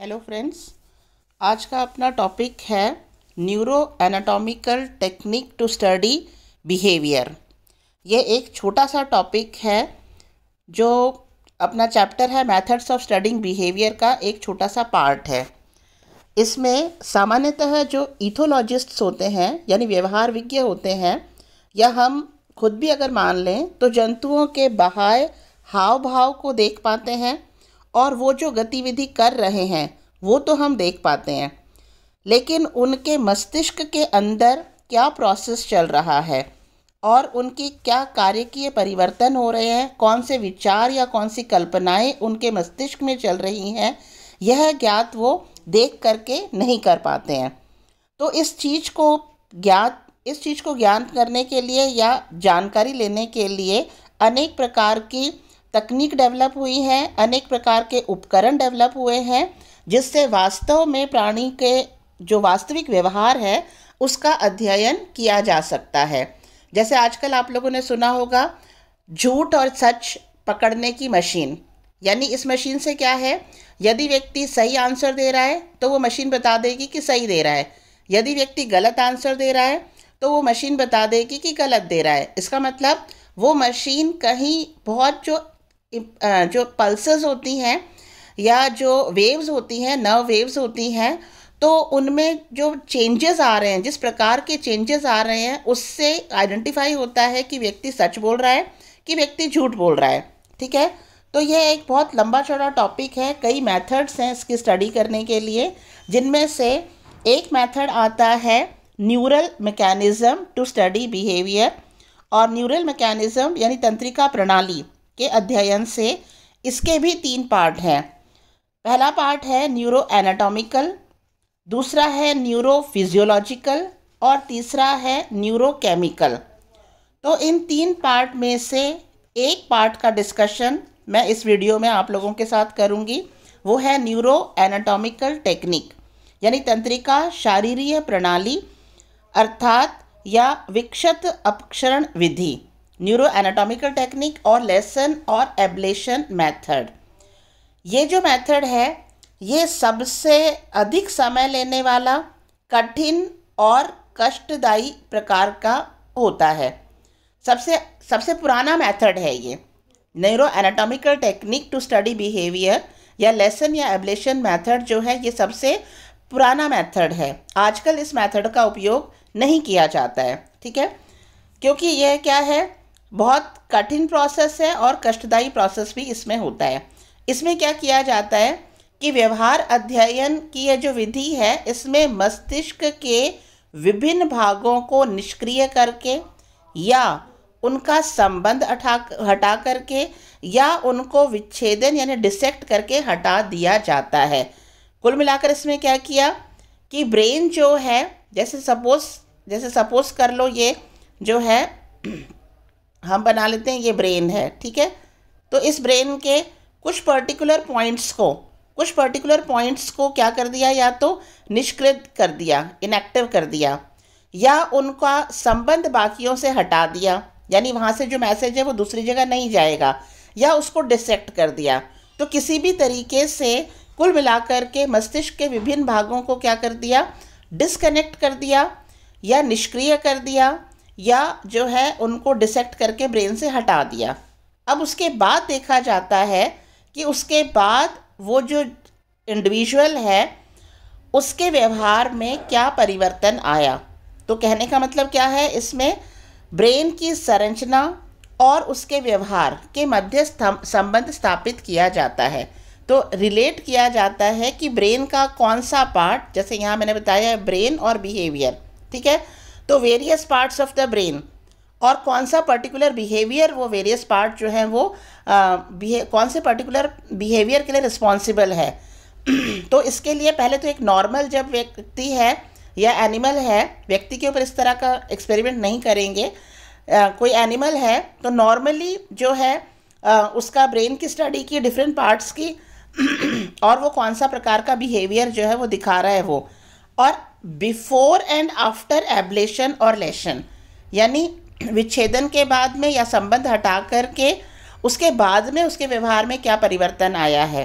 Hello friends आज का अपना टॉपिक है neuro anatomical technique to study behaviour ये एक छोटा सा टॉपिक है जो अपना चैप्टर है मेथड्स ऑफ स्टडिंग बिहेवियर का एक छोटा सा पार्ट है इसमें सामान्यतः जो इथोलॉजिस्ट्स होते हैं यानी व्यवहार विज्ञ होते हैं या हम खुद भी अगर मान लें तो जंतुओं के बहाय हाव भाव को देख पाते हैं और वो जो गतिविधि कर रहे हैं वो तो हम देख पाते हैं लेकिन उनके मस्तिष्क के अंदर क्या प्रोसेस चल रहा है और उनकी क्या कार्य की परिवर्तन हो रहे हैं कौन से विचार या कौन सी कल्पनाएं उनके मस्तिष्क में चल रही हैं यह ज्ञात वो देख करके नहीं कर पाते हैं तो इस चीज़ को ज्ञात इस चीज़ को ज्ञान करने के लिए या जानकारी लेने के लिए अनेक प्रकार की तकनीक डेवलप हुई है अनेक प्रकार के उपकरण डेवलप हुए हैं जिससे वास्तव में प्राणी के जो वास्तविक व्यवहार है उसका अध्ययन किया जा सकता है जैसे आजकल आप लोगों ने सुना होगा झूठ और सच पकड़ने की मशीन यानी इस मशीन से क्या है यदि व्यक्ति सही आंसर दे रहा है तो वो मशीन बता देगी कि सही दे रहा है यदि व्यक्ति गलत आंसर दे रहा है तो वो मशीन बता देगी कि गलत दे रहा है इसका मतलब वो मशीन कहीं बहुत जो जो पल्सेस होती हैं या जो वेव्स होती हैं नर्व वेव्स होती हैं तो उनमें जो चेंजेस आ रहे हैं जिस प्रकार के चेंजेस आ रहे हैं उससे आइडेंटिफाई होता है कि व्यक्ति सच बोल रहा है कि व्यक्ति झूठ बोल रहा है ठीक है तो यह एक बहुत लंबा चौड़ा टॉपिक है कई मेथड्स हैं इसकी स्टडी करने के लिए जिनमें से एक मेथड आता है neural mechanism to study behaviour और न्यूरल मैकेनिज़्म यानी तंत्रिका प्रणाली के अध्ययन से इसके भी तीन पार्ट हैं पहला पार्ट है न्यूरो एनाटॉमिकल दूसरा है न्यूरो फिजियोलॉजिकल और तीसरा है न्यूरोकेमिकल तो इन तीन पार्ट में से एक पार्ट का डिस्कशन मैं इस वीडियो में आप लोगों के साथ करूंगी वो है न्यूरो एनाटॉमिकल टेक्निक यानी तंत्रिका शारीरिक प्रणाली अर्थात या विक्षत अपक्षरण विधि न्यूरो एनाटॉमिकल टेक्निक और लेसन और एबलेशन मेथड ये जो मेथड है ये सबसे अधिक समय लेने वाला कठिन और कष्टदायी प्रकार का होता है सबसे सबसे पुराना मेथड है ये neuro anatomical technique to study behaviour या लेसन या एबलेशन मेथड जो है ये सबसे पुराना मेथड है आजकल इस मेथड का उपयोग नहीं किया जाता है ठीक है क्योंकि यह क्या है बहुत कठिन प्रोसेस है और कष्टदायी प्रोसेस भी इसमें होता है इसमें क्या किया जाता है कि व्यवहार अध्ययन की यह जो विधि है इसमें मस्तिष्क के विभिन्न भागों को निष्क्रिय करके या उनका संबंध हटा हटा करके या उनको विच्छेदन यानी डिसेक्ट करके हटा दिया जाता है कुल मिलाकर इसमें क्या किया कि ब्रेन जो है जैसे सपोज जैसे सपोज कर लो ये जो है हम बना लेते हैं ये ब्रेन है ठीक है तो इस ब्रेन के कुछ पर्टिकुलर पॉइंट्स को कुछ पर्टिकुलर पॉइंट्स को क्या कर दिया या तो निष्क्रिय कर दिया इनएक्टिव कर दिया या उनका संबंध बाकियों से हटा दिया यानी वहाँ से जो मैसेज है वो दूसरी जगह नहीं जाएगा या उसको डिसेक्ट कर दिया तो किसी भी तरीके से कुल मिलाकर के मस्तिष्क के विभिन्न भागों को क्या कर दिया डिसकनेक्ट कर दिया या निष्क्रिय कर दिया या जो है उनको डिसेक्ट करके ब्रेन से हटा दिया अब उसके बाद देखा जाता है कि उसके बाद वो जो इंडिविजुअल है उसके व्यवहार में क्या परिवर्तन आया तो कहने का मतलब क्या है इसमें ब्रेन की संरचना और उसके व्यवहार के मध्य संबंध स्थापित किया जाता है तो रिलेट किया जाता है कि ब्रेन का कौन सा पार्ट जैसे यहाँ मैंने बताया है ब्रेन और बिहेवियर ठीक है तो various parts of the brain और कौन सा पर्टिकुलर बिहेवियर वो वेरियस पार्ट जो है वो आ, कौन से पर्टिकुलर बिहेवियर के लिए रिस्पॉन्सिबल है तो इसके लिए पहले तो एक नॉर्मल जब व्यक्ति है या एनिमल है व्यक्ति के ऊपर इस तरह का एक्सपेरिमेंट नहीं करेंगे आ, कोई एनिमल है तो नॉर्मली जो है आ, उसका ब्रेन की स्टडी की डिफरेंट पार्ट्स की और वो कौन सा प्रकार का बिहेवियर जो है वो दिखा रहा है वो और बिफोर एंड आफ्टर एब्लेशन और लेशन यानी विच्छेदन के बाद में या संबंध हटा करके उसके बाद में उसके व्यवहार में क्या परिवर्तन आया है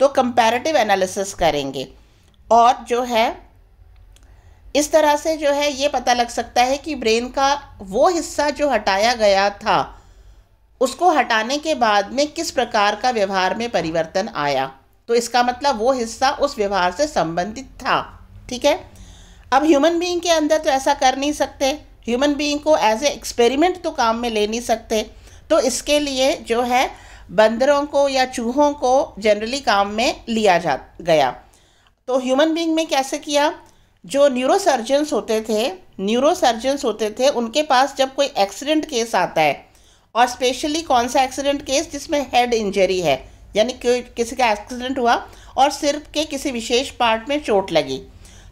तो कंपैरेटिव एनालिसिस करेंगे और जो है इस तरह से जो है ये पता लग सकता है कि ब्रेन का वो हिस्सा जो हटाया गया था उसको हटाने के बाद में किस प्रकार का व्यवहार में परिवर्तन आया तो इसका मतलब वो हिस्सा उस व्यवहार से संबंधित था ठीक है अब ह्यूमन बीइंग के अंदर तो ऐसा कर नहीं सकते ह्यूमन बीइंग को एज ए एक्सपेरिमेंट तो काम में ले नहीं सकते तो इसके लिए जो है बंदरों को या चूहों को जनरली काम में लिया जा गया तो ह्यूमन बीइंग में कैसे किया जो न्यूरोसर्जन्स होते थे न्यूरोसर्जन्स होते थे उनके पास जब कोई एक्सीडेंट केस आता है और स्पेशली कौन सा एक्सीडेंट केस जिसमें हेड इंजरी है यानी कि किसी का एक्सीडेंट हुआ और सिर के किसी विशेष पार्ट में चोट लगी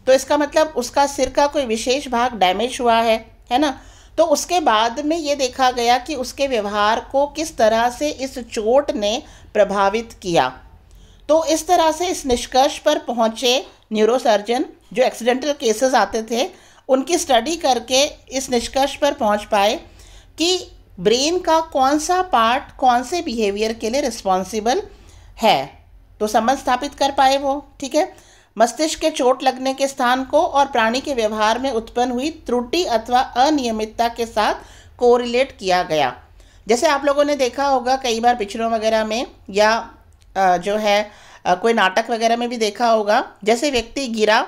तो इसका मतलब उसका सिर का कोई विशेष भाग डैमेज हुआ है है ना तो उसके बाद में ये देखा गया कि उसके व्यवहार को किस तरह से इस चोट ने प्रभावित किया तो इस तरह से इस निष्कर्ष पर पहुँचे न्यूरोसर्जन जो एक्सीडेंटल केसेस आते थे उनकी स्टडी करके इस निष्कर्ष पर पहुंच पाए कि ब्रेन का कौन सा पार्ट कौन से बिहेवियर के लिए रिस्पॉन्सिबल है तो समझ स्थापित कर पाए वो ठीक है मस्तिष्क के चोट लगने के स्थान को और प्राणी के व्यवहार में उत्पन्न हुई त्रुटि अथवा अनियमितता के साथ कोरिलेट किया गया जैसे आप लोगों ने देखा होगा कई बार पिक्चरों वगैरह में या जो है कोई नाटक वगैरह में भी देखा होगा जैसे व्यक्ति गिरा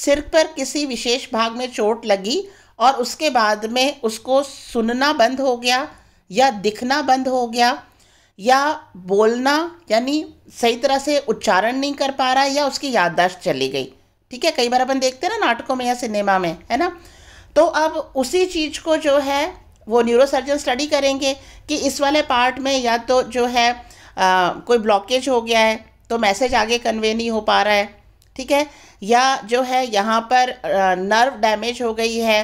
सिर पर किसी विशेष भाग में चोट लगी और उसके बाद में उसको सुनना बंद हो गया या दिखना बंद हो गया या बोलना यानी सही तरह से उच्चारण नहीं कर पा रहा है या उसकी याददाश्त चली गई ठीक है कई बार अपन देखते हैं ना नाटकों में या सिनेमा में है ना तो अब उसी चीज़ को जो है वो न्यूरोसर्जन स्टडी करेंगे कि इस वाले पार्ट में या तो जो है आ, कोई ब्लॉकेज हो गया है तो मैसेज आगे कन्वे नहीं हो पा रहा है ठीक है या जो है यहाँ पर नर्व डैमेज हो गई है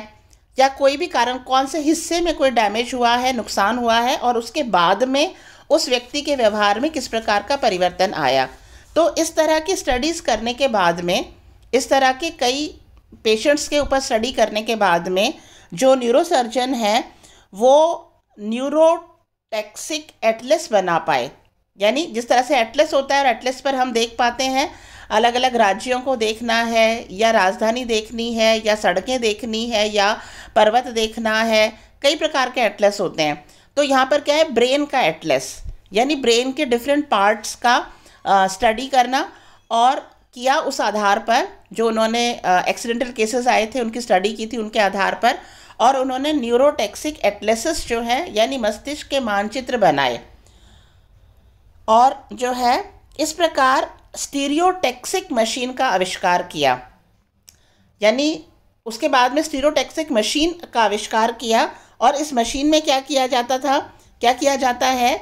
या कोई भी कारण कौन से हिस्से में कोई डैमेज हुआ है नुकसान हुआ है और उसके बाद में उस व्यक्ति के व्यवहार में किस प्रकार का परिवर्तन आया तो इस तरह की स्टडीज़ करने के बाद में इस तरह के कई पेशेंट्स के ऊपर स्टडी करने के बाद में जो न्यूरोसर्जन है वो न्यूरोटैक्सिक एटलस बना पाए यानी जिस तरह से एटलस होता है और एटलस पर हम देख पाते हैं अलग अलग राज्यों को देखना है या राजधानी देखनी है या सड़कें देखनी है या पर्वत देखना है कई प्रकार के एटलस होते हैं तो यहाँ पर क्या है ब्रेन का एटलेस यानी ब्रेन के डिफरेंट पार्ट्स का स्टडी करना और किया उस आधार पर जो उन्होंने एक्सीडेंटल केसेस आए थे उनकी स्टडी की थी उनके आधार पर और उन्होंने न्यूरोटेक्सिक एटलेसिस जो है यानी मस्तिष्क के मानचित्र बनाए और जो है इस प्रकार स्टीरियोटेक्सिक मशीन का आविष्कार किया यानी उसके बाद में स्टीरोटेक्सिक मशीन का आविष्कार किया और इस मशीन में क्या किया जाता था क्या किया जाता है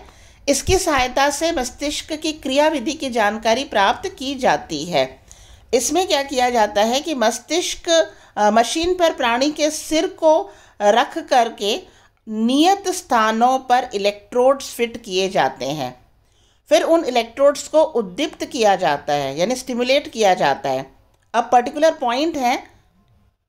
इसकी सहायता से मस्तिष्क की क्रियाविधि की जानकारी प्राप्त की जाती है इसमें क्या किया जाता है कि मस्तिष्क मशीन पर प्राणी के सिर को रख करके नियत स्थानों पर इलेक्ट्रोड्स फिट किए जाते हैं फिर उन इलेक्ट्रोड्स को उद्दीप्त किया जाता है यानी स्टिमुलेट किया जाता है अब पर्टिकुलर पॉइंट है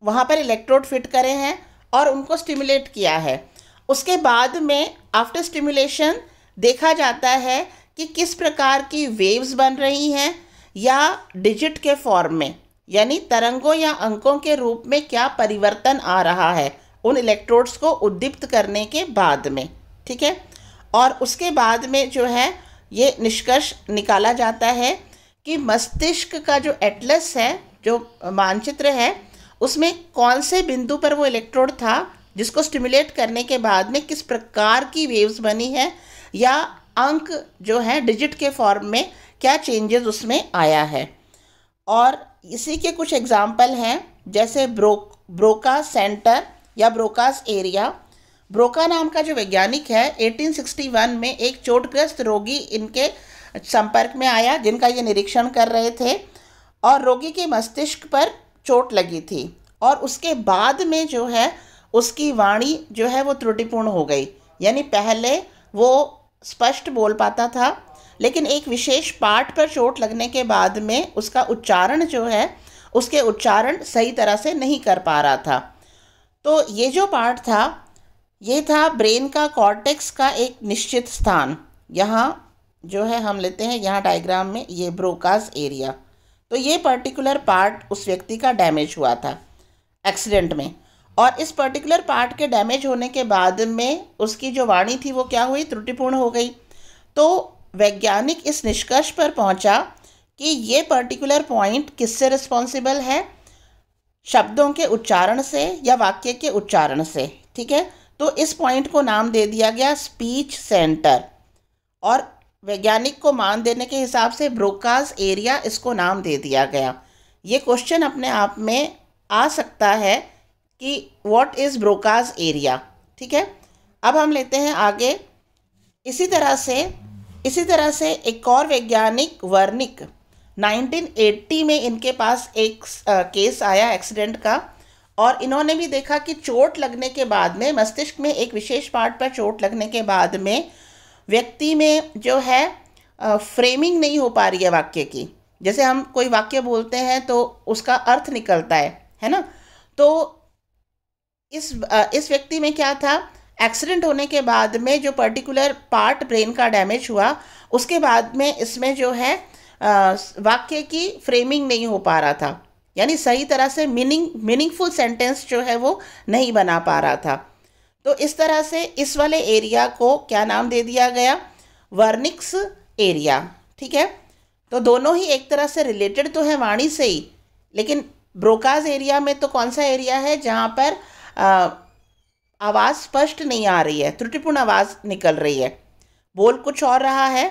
वहाँ पर इलेक्ट्रोड फिट करे हैं और उनको स्टिमुलेट किया है उसके बाद में आफ्टर स्टिमुलेशन देखा जाता है कि किस प्रकार की वेव्स बन रही हैं या डिजिट के फॉर्म में यानी तरंगों या अंकों के रूप में क्या परिवर्तन आ रहा है उन इलेक्ट्रोड्स को उद्दीप्त करने के बाद में ठीक है और उसके बाद में जो है ये निष्कर्ष निकाला जाता है कि मस्तिष्क का जो एटलस है जो मानचित्र है उसमें कौन से बिंदु पर वो इलेक्ट्रोड था जिसको स्टिमुलेट करने के बाद में किस प्रकार की वेव्स बनी है या अंक जो है डिजिट के फॉर्म में क्या चेंजेस उसमें आया है और इसी के कुछ एग्जाम्पल हैं जैसे ब्रो ब्रोका सेंटर या ब्रोकास एरिया ब्रोका नाम का जो वैज्ञानिक है 1861 में एक चोटग्रस्त रोगी इनके संपर्क में आया जिनका ये निरीक्षण कर रहे थे और रोगी के मस्तिष्क पर चोट लगी थी और उसके बाद में जो है उसकी वाणी जो है वो त्रुटिपूर्ण हो गई यानी पहले वो स्पष्ट बोल पाता था लेकिन एक विशेष पाठ पर चोट लगने के बाद में उसका उच्चारण जो है उसके उच्चारण सही तरह से नहीं कर पा रहा था तो ये जो पार्ट था ये था ब्रेन का कॉर्टेक्स का एक निश्चित स्थान यहाँ जो है हम लेते हैं यहाँ डायग्राम में ये ब्रोकास एरिया तो ये पर्टिकुलर पार्ट उस व्यक्ति का डैमेज हुआ था एक्सीडेंट में और इस पर्टिकुलर पार्ट के डैमेज होने के बाद में उसकी जो वाणी थी वो क्या हुई त्रुटिपूर्ण हो गई तो वैज्ञानिक इस निष्कर्ष पर पहुंचा कि ये पर्टिकुलर पॉइंट किससे रिस्पॉन्सिबल है शब्दों के उच्चारण से या वाक्य के उच्चारण से ठीक है तो इस पॉइंट को नाम दे दिया गया स्पीच सेंटर और वैज्ञानिक को मान देने के हिसाब से ब्रोकाज एरिया इसको नाम दे दिया गया ये क्वेश्चन अपने आप में आ सकता है कि व्हाट इज़ ब्रोकाज एरिया ठीक है अब हम लेते हैं आगे इसी तरह से इसी तरह से एक और वैज्ञानिक वर्निक 1980 में इनके पास एक आ, केस आया एक्सीडेंट का और इन्होंने भी देखा कि चोट लगने के बाद में मस्तिष्क में एक विशेष पार्ट पर चोट लगने के बाद में व्यक्ति में जो है फ्रेमिंग नहीं हो पा रही है वाक्य की जैसे हम कोई वाक्य बोलते हैं तो उसका अर्थ निकलता है है ना तो इस इस व्यक्ति में क्या था एक्सीडेंट होने के बाद में जो पर्टिकुलर पार्ट ब्रेन का डैमेज हुआ उसके बाद में इसमें जो है वाक्य की फ्रेमिंग नहीं हो पा रहा था यानी सही तरह से मीनिंग मीनिंगफुल सेंटेंस जो है वो नहीं बना पा रहा था तो इस तरह से इस वाले एरिया को क्या नाम दे दिया गया वर्निक्स एरिया ठीक है तो दोनों ही एक तरह से रिलेटेड तो है वाणी से ही लेकिन ब्रोकाज एरिया में तो कौन सा एरिया है जहाँ पर आवाज़ स्पष्ट नहीं आ रही है त्रुटिपूर्ण आवाज़ निकल रही है बोल कुछ और रहा है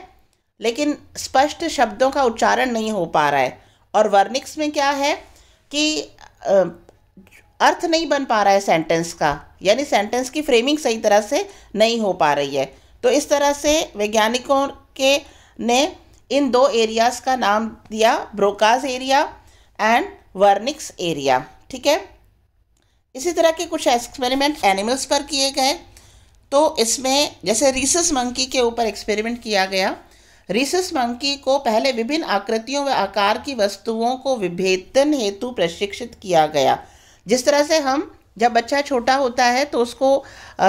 लेकिन स्पष्ट शब्दों का उच्चारण नहीं हो पा रहा है और वर्निक्स में क्या है कि अर्थ नहीं बन पा रहा है सेंटेंस का यानी सेंटेंस की फ्रेमिंग सही तरह से नहीं हो पा रही है तो इस तरह से वैज्ञानिकों के ने इन दो एरियाज़ का नाम दिया Broca's area and Wernicke's area ठीक है इसी तरह के कुछ एक्सपेरिमेंट एनिमल्स पर किए गए तो इसमें जैसे रिसस मंकी के ऊपर एक्सपेरिमेंट किया गया रिसस मंकी को पहले विभिन्न आकृतियों व आकार की वस्तुओं को विभेदन हेतु प्रशिक्षित किया गया जिस तरह से हम जब बच्चा छोटा होता है तो उसको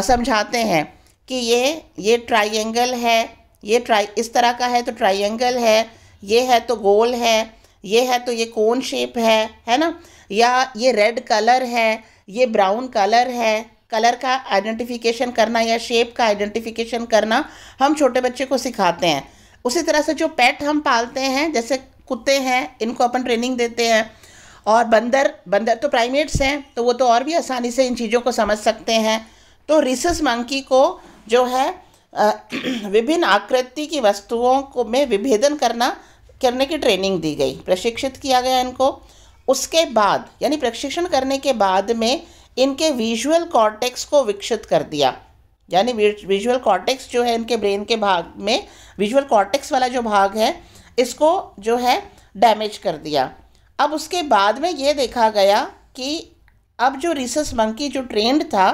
समझाते हैं कि ये ये ट्राइंगल है ये ट्राई इस तरह का है तो ट्राइंगल है ये है तो गोल है ये है तो ये कौन शेप है है ना या ये रेड कलर है ये ब्राउन कलर है कलर का आइडेंटिफिकेशन करना या शेप का आइडेंटिफिकेशन करना हम छोटे बच्चे को सिखाते हैं उसी तरह से जो पेट हम पालते हैं जैसे कुत्ते हैं इनको अपन ट्रेनिंग देते हैं और बंदर बंदर तो प्राइमेट्स हैं तो वो तो और भी आसानी से इन चीज़ों को समझ सकते हैं तो रिसस मंकी को जो है विभिन्न आकृति की वस्तुओं को में विभेदन करना करने की ट्रेनिंग दी गई प्रशिक्षित किया गया इनको उसके बाद यानी प्रशिक्षण करने के बाद में इनके विजुअल कॉर्टेक्स को विकसित कर दिया यानी विजुअल कॉर्टेक्स जो है इनके ब्रेन के भाग में विजुअल कॉर्टेक्स वाला जो भाग है इसको जो है डैमेज कर दिया अब उसके बाद में ये देखा गया कि अब जो रिसस मंकी जो ट्रेंड था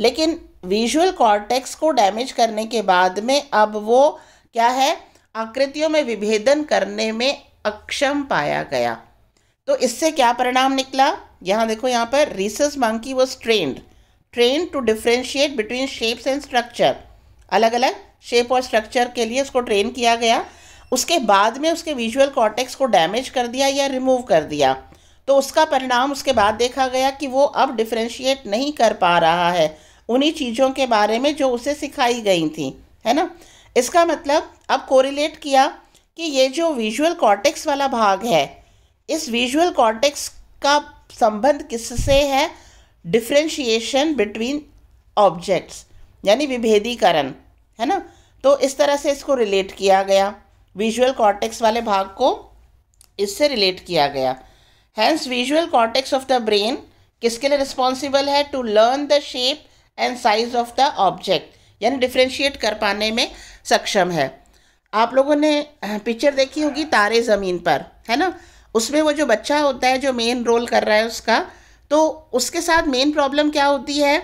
लेकिन विजुअल कॉर्टेक्स को डैमेज करने के बाद में अब वो क्या है आकृतियों में विभेदन करने में अक्षम पाया गया तो इससे क्या परिणाम निकला यहाँ देखो यहाँ पर rhesus monkey was trained train to differentiate between shapes and structure अलग अलग शेप और स्ट्रक्चर के लिए उसको ट्रेन किया गया उसके बाद में उसके विजुअल कॉर्टेक्स को डैमेज कर दिया या रिमूव कर दिया तो उसका परिणाम उसके बाद देखा गया कि वो अब डिफ्रेंशिएट नहीं कर पा रहा है उन्हीं चीज़ों के बारे में जो उसे सिखाई गई थी है ना इसका मतलब अब कोरिलेट किया कि ये जो विजुअल कॉर्टेक्स वाला भाग है इस विजुअल कॉर्टेक्स का संबंध किससे है डिफ्रेंशिएशन बिटवीन ऑब्जेक्ट्स यानी विभेदीकरण है ना तो इस तरह से इसको रिलेट किया गया विजुअल कॉर्टेक्स वाले भाग को इससे रिलेट किया गया hence visual cortex of the brain किसके लिए रिस्पॉन्सिबल है to learn the shape and size of the object यानी डिफ्रेंशिएट कर पाने में सक्षम है आप लोगों ने पिक्चर देखी होगी तारे ज़मीन पर है ना उसमें वो जो बच्चा होता है जो मेन रोल कर रहा है उसका तो उसके साथ मेन प्रॉब्लम क्या होती है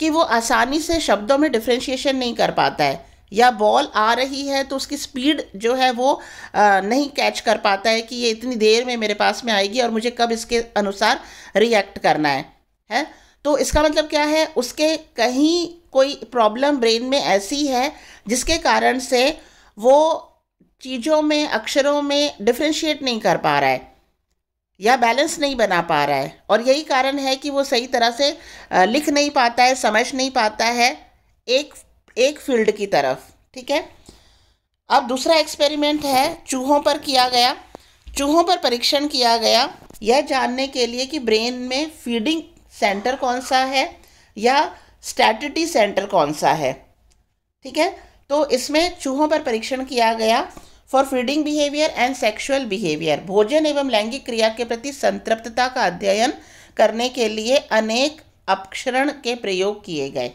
कि वो आसानी से शब्दों में डिफ्रेंशिएशन नहीं कर पाता है या बॉल आ रही है तो उसकी स्पीड जो है वो आ, नहीं कैच कर पाता है कि ये इतनी देर में मेरे पास में आएगी और मुझे कब इसके अनुसार रिएक्ट करना है है तो इसका मतलब क्या है उसके कहीं कोई प्रॉब्लम ब्रेन में ऐसी है जिसके कारण से वो चीज़ों में अक्षरों में डिफ्रेंशिएट नहीं कर पा रहा है या बैलेंस नहीं बना पा रहा है और यही कारण है कि वो सही तरह से लिख नहीं पाता है समझ नहीं पाता है एक एक फील्ड की तरफ ठीक है अब दूसरा एक्सपेरिमेंट है चूहों पर किया गया चूहों पर परीक्षण किया गया यह जानने के लिए कि ब्रेन में फीडिंग सेंटर कौन सा है या स्टैटिटी सेंटर कौन सा है ठीक है तो इसमें चूहों पर परीक्षण किया गया for feeding behaviour and sexual behaviour भोजन एवं लैंगिक क्रिया के प्रति संतृप्तता का अध्ययन करने के लिए अनेक अपक्षरण के प्रयोग किए गए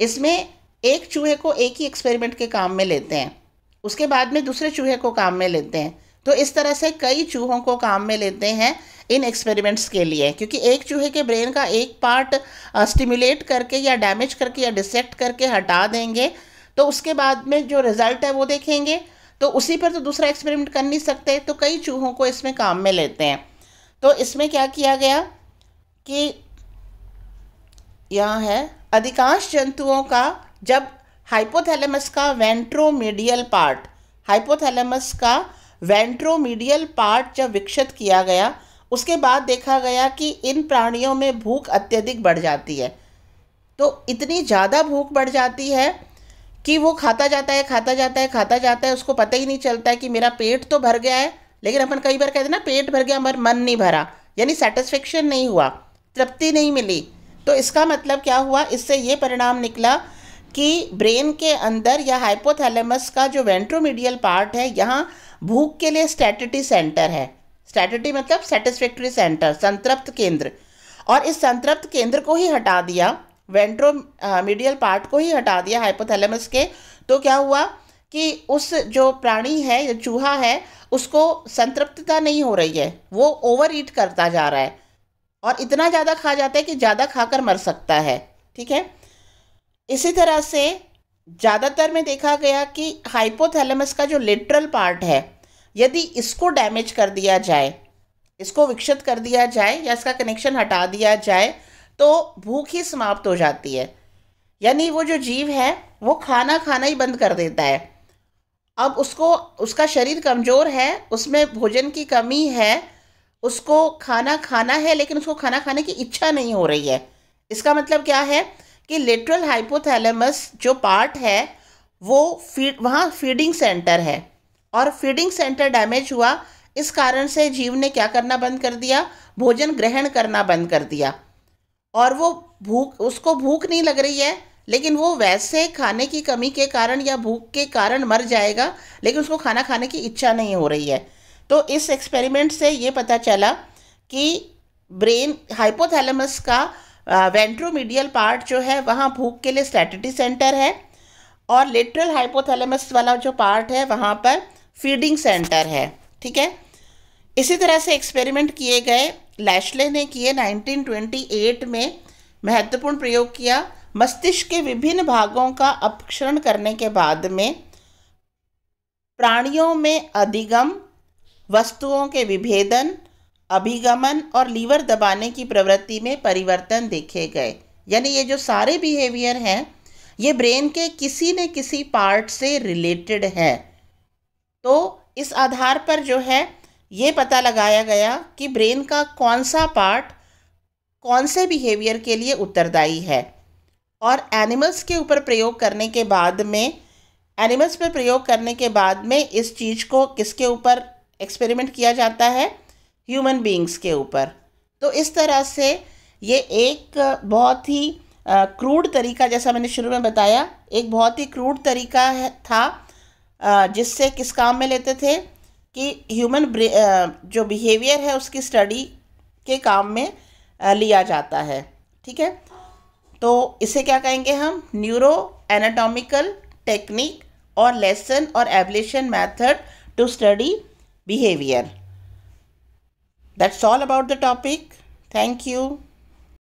इसमें एक चूहे को एक ही एक्सपेरिमेंट के काम में लेते हैं उसके बाद में दूसरे चूहे को काम में लेते हैं तो इस तरह से कई चूहों को काम में लेते हैं इन एक्सपेरिमेंट्स के लिए क्योंकि एक चूहे के ब्रेन का एक पार्ट स्टिमुलेट करके या डैमेज करके या डिसेक्ट करके हटा देंगे तो उसके बाद में जो रिज़ल्ट है वो देखेंगे तो उसी पर तो दूसरा एक्सपेरिमेंट कर नहीं सकते तो कई चूहों को इसमें काम में लेते हैं तो इसमें क्या किया गया कि यहाँ है अधिकांश जंतुओं का जब हाइपोथैलेमस का वेंट्रोमीडियल पार्ट हाइपोथैलेमस का वेंट्रोमीडियल पार्ट जब विकसित किया गया उसके बाद देखा गया कि इन प्राणियों में भूख अत्यधिक बढ़ जाती है तो इतनी ज़्यादा भूख बढ़ जाती है कि वो खाता जाता है खाता जाता है खाता जाता है उसको पता ही नहीं चलता है कि मेरा पेट तो भर गया है लेकिन अपन कई बार कहते हैं ना पेट भर गया मगर मन नहीं भरा यानी सेटिस्फेक्शन नहीं हुआ तृप्ति नहीं मिली तो इसका मतलब क्या हुआ इससे ये परिणाम निकला कि ब्रेन के अंदर या हाइपोथैलेमस का जो वेंट्रोमीडियल पार्ट है यहाँ भूख के लिए स्टैटिटी सेंटर है स्टैटिटी मतलब सेटिस्फेक्ट्री सेंटर संतृप्त केंद्र और इस संतृप्त केंद्र को ही हटा दिया वेंट्रो मीडियल पार्ट को ही हटा दिया हाइपोथैलेमस के तो क्या हुआ कि उस जो प्राणी है जो चूहा है उसको संतृप्तता नहीं हो रही है वो ओवर ईट करता जा रहा है और इतना ज़्यादा खा जाता है कि ज़्यादा खाकर मर सकता है ठीक है इसी तरह से ज़्यादातर में देखा गया कि हाइपोथैलेमस का जो लेटरल पार्ट है यदि इसको डैमेज कर दिया जाए इसको विकसित कर दिया जाए या इसका कनेक्शन हटा दिया जाए तो भूख ही समाप्त हो जाती है यानी वो जो जीव है वो खाना खाना ही बंद कर देता है अब उसको उसका शरीर कमज़ोर है उसमें भोजन की कमी है उसको खाना खाना है लेकिन उसको खाना खाने की इच्छा नहीं हो रही है इसका मतलब क्या है कि लेटरल हाइपोथैलेमस जो पार्ट है वो फीड वहाँ फीडिंग सेंटर है और फीडिंग सेंटर डैमेज हुआ इस कारण से जीव ने क्या करना बंद कर दिया भोजन ग्रहण करना बंद कर दिया और वो भूख उसको भूख नहीं लग रही है लेकिन वो वैसे खाने की कमी के कारण या भूख के कारण मर जाएगा लेकिन उसको खाना खाने की इच्छा नहीं हो रही है तो इस एक्सपेरिमेंट से ये पता चला कि ब्रेन हाइपोथैलेमस का वेंट्रोमीडियल पार्ट जो है वहाँ भूख के लिए स्ट्रेटी सेंटर है और लेटरल हाइपोथैलेमस वाला जो पार्ट है वहाँ पर फीडिंग सेंटर है ठीक है इसी तरह से एक्सपेरिमेंट किए गए लैशले ने किए 1928 में महत्वपूर्ण प्रयोग किया मस्तिष्क के विभिन्न भागों का अपक्षरण करने के बाद में प्राणियों में अधिगम वस्तुओं के विभेदन अभिगमन और लीवर दबाने की प्रवृत्ति में परिवर्तन देखे गए यानी ये जो सारे बिहेवियर हैं ये ब्रेन के किसी न किसी पार्ट से रिलेटेड है तो इस आधार पर जो है ये पता लगाया गया कि ब्रेन का कौन सा पार्ट कौन से बिहेवियर के लिए उत्तरदायी है और एनिमल्स के ऊपर प्रयोग करने के बाद में एनिमल्स पर प्रयोग करने के बाद में इस चीज़ को किसके ऊपर एक्सपेरिमेंट किया जाता है ह्यूमन बींग्स के ऊपर तो इस तरह से ये एक बहुत ही क्रूड तरीका जैसा मैंने शुरू में बताया एक बहुत ही क्रूड तरीका है था जिससे किस काम में लेते थे कि ह्यूमन जो बिहेवियर है उसकी स्टडी के काम में लिया जाता है ठीक है तो इसे क्या कहेंगे हम न्यूरो एनाटॉमिकल टेक्निक और लेसन और ablation method to study behaviour That's all about the topic. Thank you.